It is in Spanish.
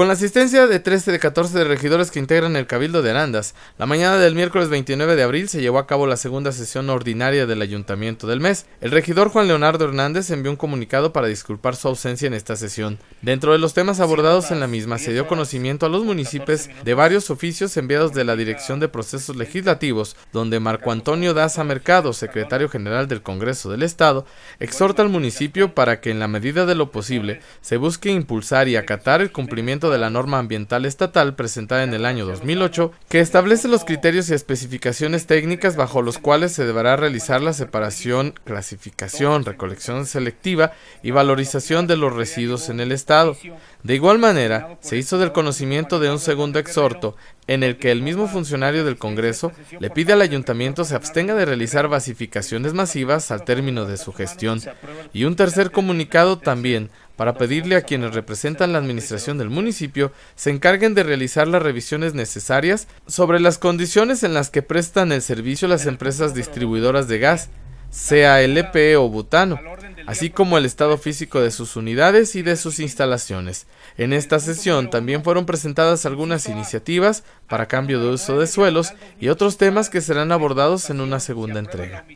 Con la asistencia de 13 de 14 regidores que integran el Cabildo de Arandas, la mañana del miércoles 29 de abril se llevó a cabo la segunda sesión ordinaria del ayuntamiento del mes. El regidor Juan Leonardo Hernández envió un comunicado para disculpar su ausencia en esta sesión. Dentro de los temas abordados en la misma se dio conocimiento a los municipios de varios oficios enviados de la Dirección de Procesos Legislativos, donde Marco Antonio Daza Mercado, secretario general del Congreso del Estado, exhorta al municipio para que en la medida de lo posible se busque impulsar y acatar el cumplimiento de la norma ambiental estatal presentada en el año 2008, que establece los criterios y especificaciones técnicas bajo los cuales se deberá realizar la separación, clasificación, recolección selectiva y valorización de los residuos en el Estado. De igual manera, se hizo del conocimiento de un segundo exhorto en el que el mismo funcionario del Congreso le pide al ayuntamiento se abstenga de realizar basificaciones masivas al término de su gestión. Y un tercer comunicado también para pedirle a quienes representan la administración del municipio se encarguen de realizar las revisiones necesarias sobre las condiciones en las que prestan el servicio las empresas distribuidoras de gas, sea LPE o butano, así como el estado físico de sus unidades y de sus instalaciones. En esta sesión también fueron presentadas algunas iniciativas para cambio de uso de suelos y otros temas que serán abordados en una segunda entrega.